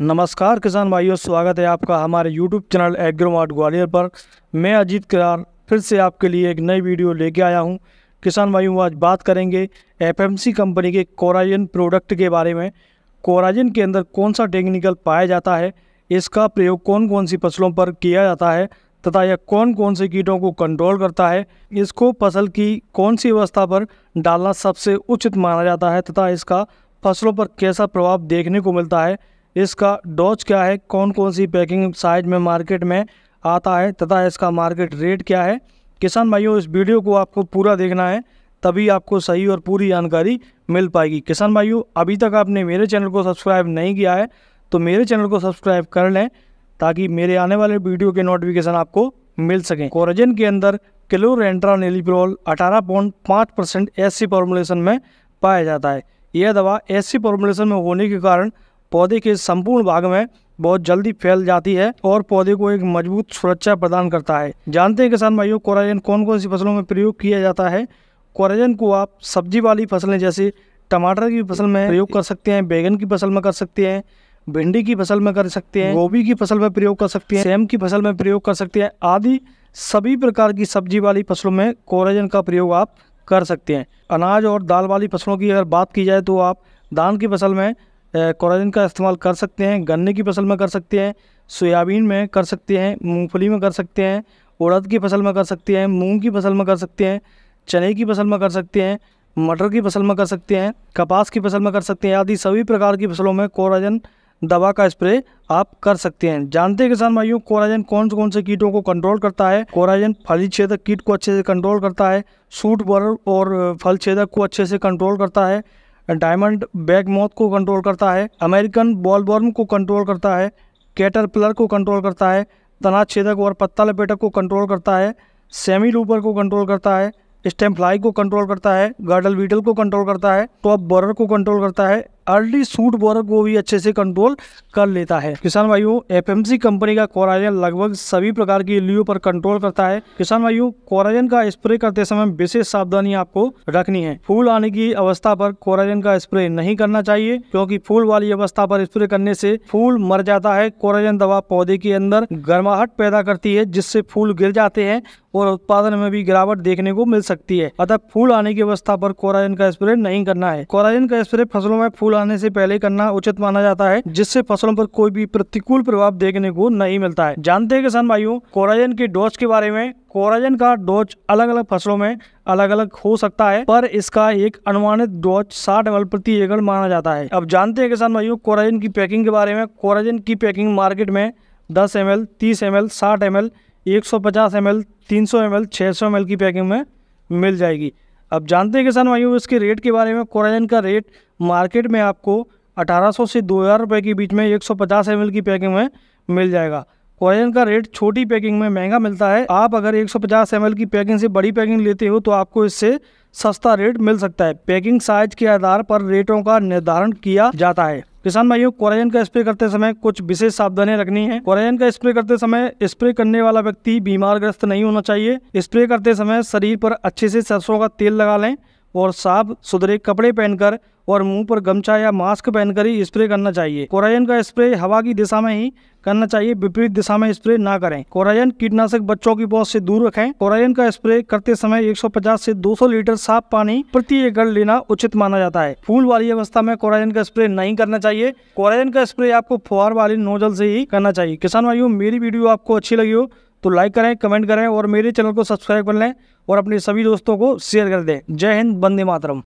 नमस्कार किसान भाइयों स्वागत है आपका हमारे यूट्यूब चैनल एग्रोमार्ट ग्वालियर पर मैं अजीत करार फिर से आपके लिए एक नई वीडियो लेके आया हूं किसान भाइयों आज बात करेंगे एफएमसी कंपनी के कोराजन प्रोडक्ट के बारे में कोराजन के अंदर कौन सा टेक्निकल पाया जाता है इसका प्रयोग कौन कौन सी फसलों पर किया जाता है तथा यह कौन कौन से कीटों को कंट्रोल करता है इसको फसल की कौन सी अवस्था पर डालना सबसे उचित माना जाता है तथा इसका फसलों पर कैसा प्रभाव देखने को मिलता है इसका डोज क्या है कौन कौन सी पैकिंग साइज में मार्केट में आता है तथा इसका मार्केट रेट क्या है किसान भाइयों इस वीडियो को आपको पूरा देखना है तभी आपको सही और पूरी जानकारी मिल पाएगी किसान भाइयों अभी तक आपने मेरे चैनल को सब्सक्राइब नहीं किया है तो मेरे चैनल को सब्सक्राइब कर लें ताकि मेरे आने वाले वीडियो के नोटिफिकेशन आपको मिल सकें कोराजन के अंदर क्लोर एंट्रा नेलीप्रोल अठारह पॉइंट पाँच परसेंट एस फॉर्मुलेशन में पाया जाता है यह दवा एस फॉर्मुलेशन में होने के कारण पौधे के संपूर्ण भाग में बहुत जल्दी फैल जाती है और पौधे को एक मजबूत सुरक्षा प्रदान करता है जानते हैं किसान भाइयों कोराजन कौन कौन सी फसलों में प्रयोग किया जाता है कोराजन को आप सब्जी वाली फसलें जैसे टमाटर की फसल में प्रयोग कर सकते हैं बैगन की फसल में कर सकते हैं भिंडी की फसल में कर सकते हैं गोभी की फसल में प्रयोग कर सकते हैं सेम की फसल में प्रयोग कर सकते हैं आदि सभी प्रकार की सब्जी वाली फसलों में कोराजन का प्रयोग आप कर सकते हैं अनाज और दाल वाली फसलों की अगर बात की जाए तो आप धान की फसल में कोराजिन का इस्तेमाल कर सकते हैं गन्ने की फसल में कर सकते हैं सोयाबीन में कर सकते हैं मूंगफली में कर सकते हैं उड़द की फसल में कर सकते हैं मूंग की फसल में कर सकते हैं चने की फसल में कर सकते हैं मटर की फसल में कर सकते हैं कपास की फसल में कर सकते हैं आदि सभी प्रकार की फसलों में कोराजन दवा का स्प्रे आप कर सकते हैं जानते हैं किसान भाइयों कोराजन कौन से कौन से कीटों को कंट्रोल करता है कोराजन फली छेदक कीट को अच्छे से कंट्रोल करता है सूट बर और फल छेदक को अच्छे से कंट्रोल करता है डायमंड बैग मौत को कंट्रोल करता है अमेरिकन बॉलबॉर्म को कंट्रोल करता है कैटरपिलर को कंट्रोल करता है तना छेदक और पत्ता लपेटक को कंट्रोल करता है सेमी लूपर को कंट्रोल करता है स्टेम फ्लाई को कंट्रोल करता है गार्डल बीटल को कंट्रोल करता है टॉप बॉर्डर को कंट्रोल करता है अर्ली सूट बोरर को भी अच्छे से कंट्रोल कर लेता है किसान भाइयों एफएमसी कंपनी का कोराजन लगभग सभी प्रकार की इल्लियों पर कंट्रोल करता है किसान भाइयों कोराजन का स्प्रे करते समय विशेष सावधानी आपको रखनी है फूल आने की अवस्था पर कोराजन का स्प्रे नहीं करना चाहिए क्योंकि फूल वाली अवस्था पर स्प्रे करने से फूल मर जाता है कोराजन दवा पौधे के अंदर गर्माहट पैदा करती है जिससे फूल गिर जाते हैं और उत्पादन में भी गिरावट देखने को मिल सकती है अतः फूल आने की अवस्था पर कोराजन का स्प्रे नहीं करना है कोराजन का स्प्रे फसलों में फूल आने से पहले करना उचित माना जाता है जिससे फसलों पर कोई भी प्रतिकूल प्रभाव देखने को नहीं मिलता है जानते हैं किसान भाइयों कोराजन के डोज के बारे में कोराजन का डोज अलग अलग फसलों में अलग अलग हो सकता है पर इसका एक अनुमानित डोज साठ एम प्रति एकड़ माना जाता है अब जानते हैं किसान भाइयों कोराजन की पैकिंग के बारे में कोराजन की पैकिंग मार्केट में दस एम एल तीस एम एल साठ एम एल एक सौ पचास एम एल तीन सौ एम एल छः सौ एम एल की पैकिंग में मिल जाएगी अब जानते हैं किसान भाइयों इसके रेट के बारे में कोराजन का रेट मार्केट में आपको 1800 से 2000 रुपये के बीच में 150 एम की पैकिंग में मिल जाएगा कोराजन का रेट छोटी पैकिंग में महंगा मिलता है आप अगर 150 एम की पैकिंग से बड़ी पैकिंग लेते हो तो आपको इससे सस्ता रेट मिल सकता है पैकिंग साइज के आधार पर रेटों का निर्धारण किया जाता है किसान भाइयों कोराजन का स्प्रे करते समय कुछ विशेष सावधानियां रखनी है कोराजन का स्प्रे करते समय स्प्रे करने वाला व्यक्ति बीमार ग्रस्त नहीं होना चाहिए स्प्रे करते समय शरीर पर अच्छे से सरसों का तेल लगा लें और साफ सुधरे कपड़े पहनकर और मुंह पर गमछा या मास्क पहनकर ही स्प्रे करना चाहिए कोरायन का स्प्रे हवा की दिशा में ही करना चाहिए विपरीत दिशा में स्प्रे ना करें कोरायन कीटनाशक बच्चों की बहुत से दूर रखें कोरायन का स्प्रे करते समय 150 से 200 लीटर साफ पानी प्रति एकड़ लेना उचित माना जाता है फूल वाली अवस्था में कोराजन का स्प्रे नहीं करना चाहिए कोरायन का स्प्रे आपको फुहार वाली नोजल से ही करना चाहिए किसान भाइयों मेरी वीडियो आपको अच्छी लगी हो तो लाइक करें कमेंट करें और मेरे चैनल को सब्सक्राइब कर लें और अपने सभी दोस्तों को शेयर कर दें जय हिंद बंदे मातरम